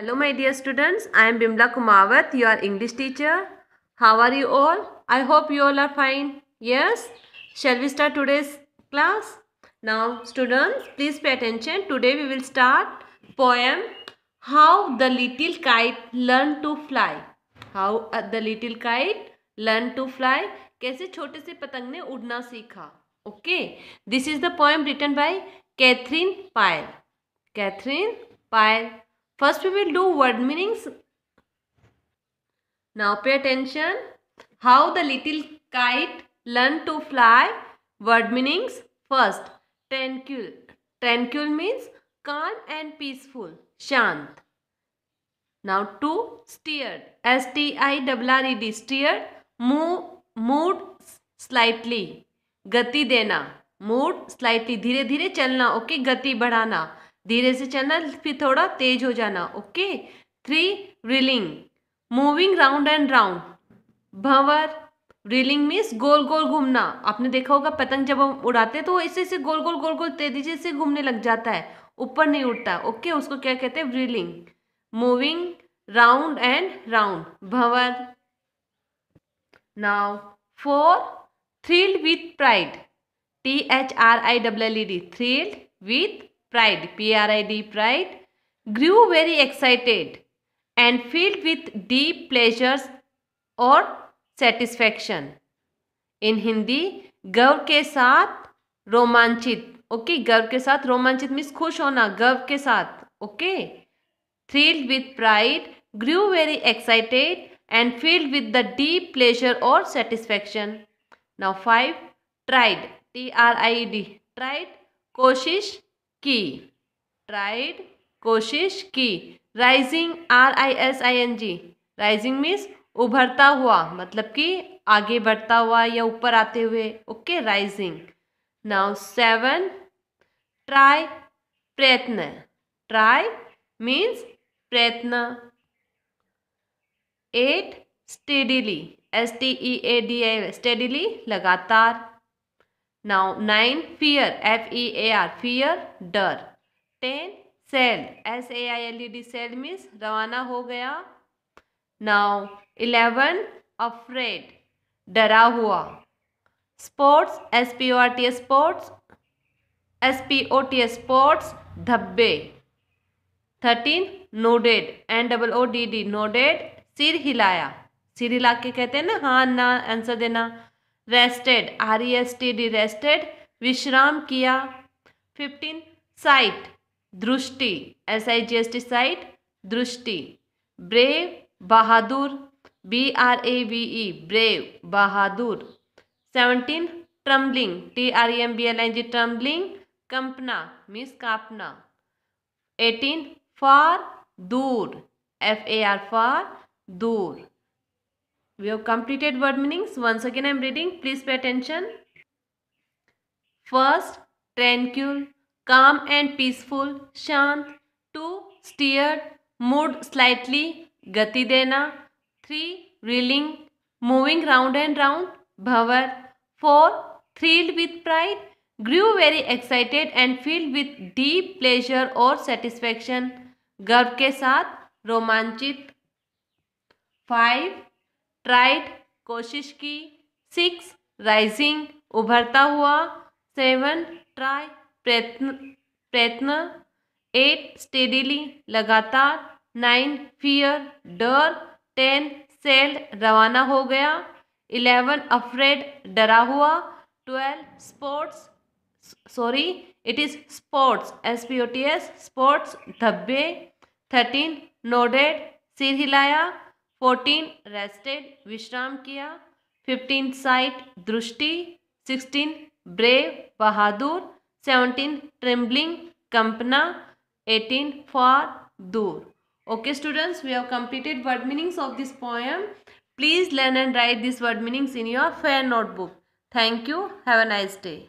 Hello my dear students, I am Bimla Kumawat, your English teacher. How are you all? I hope you all are fine. Yes? Shall we start today's class? Now students, please pay attention. Today we will start poem How the Little Kite Learned to Fly. How the Little Kite Learned to Fly. कैसे छोटे से पतंग ने उड़ना सीखा okay this is the poem written by Katherine Payal Katherine Payal First we will do word meanings. Now pay attention. How the little kite learn to fly. Word meanings. First, tranquil. Tranquil means calm and peaceful. Shant. Now two, steered. S-T-I-R-R-E-D. Steered. Move, moved slightly. gati dena mood slightly धीरे धीरे चलना okay गति बढ़ाना धीरे से चलना फिर थोड़ा तेज हो जाना okay three whirling moving round and round भंवर रिलिंग मीन्स गोल गोल घूमना आपने देखा होगा पतंग जब हम उड़ाते हैं तो ऐसे ऐसे गोल गोल गोल गोल तेजी से घूमने लग जाता है ऊपर नहीं उठता ओके उसको क्या कहते हैं whirling moving round and round भंवर now four thrilled with pride T H R I double L E D thrilled with pride p r i d pride grew very excited and filled with deep pleasures और satisfaction in Hindi गर्व के साथ रोमांचित okay okay, गर्व के साथ रोमांचित means खुश होना गर्व के साथ okay thrilled with pride grew very excited and filled with the deep pleasure और satisfaction now five tried T R I D tried कोशिश की ट्राइड कोशिश की rising R I S I N G rising means उभरता हुआ मतलब कि आगे बढ़ता हुआ या ऊपर आते हुए okay rising now seven try प्रयत्न ट्राई मीन्स प्रयत्न eight steadily S T E A D I steadily लगातार Now 9 fear F E A R fear डर ten sail S A I L E D sail means रवाना हो गया now eleven afraid डरा हुआ spots S P O R T spots S P O T spots धब्बे thirteen nodded N double O D D nodded सिर हिलाया सिर हिला के कहते हैं ना हाँ ना आंसर देना rested R E S T D rested विश्राम किया फिफ्टीन साइट दृष्टि S I G S T sight दृष्टि ब्रेव बहादुर B R A V E brave बहादुर seventeen trembling T R E M B L N G trembling कंपना means कापना eighteen far दूर F A are far दूर we have completed word meanings once again i am reading please pay attention first tranquil calm and peaceful shant two steer mood slightly gati dena three reeling moving round and round bhavar four thrilled with pride grew very excited and filled with deep pleasure or satisfaction garv ke sath romanchit five tried कोशिश की six rising उभरता हुआ seven try प्रयत्न प्रयत्न eight steadily लगातार nine fear डर ten sail रवाना हो गया इलेवन अफ्रेड डरा हुआ twelve spots sorry it is spots S P O T S spots धब्बे थर्टीन नोडेड सिर हिलाया फोर्टीन रेस्टेड विश्राम किया फिफ्टीन साइट दृष्टि सिक्सटीन ब्रेव बहादुर सेवनटीन ट्रेम्बलिंग कंपना एटीन फॉर दूर okay students we have completed word meanings of this poem please learn and write this word meanings in your fair notebook thank you have a nice day